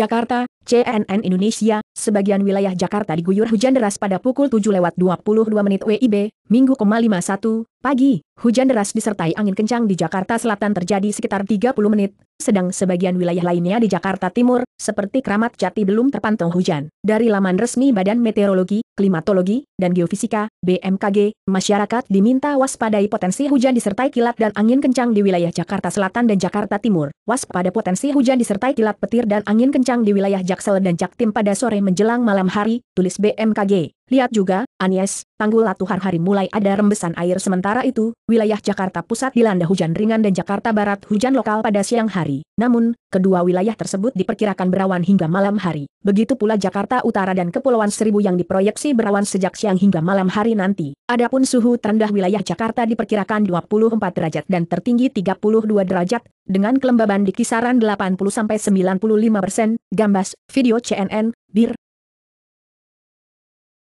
Jakarta, CNN Indonesia, sebagian wilayah Jakarta diguyur hujan deras pada pukul 7 lewat 22 menit WIB, Minggu 51, pagi, hujan deras disertai angin kencang di Jakarta Selatan terjadi sekitar 30 menit, sedang sebagian wilayah lainnya di Jakarta Timur, seperti Kramat Jati belum terpantau hujan. Dari laman resmi Badan Meteorologi, Klimatologi, dan Geofisika, BMKG, masyarakat diminta waspadai potensi hujan disertai kilat dan angin kencang di wilayah Jakarta Selatan dan Jakarta Timur. Waspada potensi hujan disertai kilat petir dan angin kencang di wilayah Jaksel dan Jaktim pada sore menjelang malam hari, tulis BMKG. Lihat juga, Anies, tanggul Latuhar hari mulai ada rembesan air sementara itu, wilayah Jakarta Pusat dilanda hujan ringan dan Jakarta Barat hujan lokal pada siang hari. Namun, kedua wilayah tersebut diperkirakan berawan hingga malam hari. Begitu pula Jakarta Utara dan Kepulauan Seribu yang diproyeksi berawan sejak siang hingga malam hari nanti. Adapun suhu terendah wilayah Jakarta diperkirakan 24 derajat dan tertinggi 32 derajat, dengan kelembaban di kisaran 80-95%. persen, Gambas, video CNN, Bir,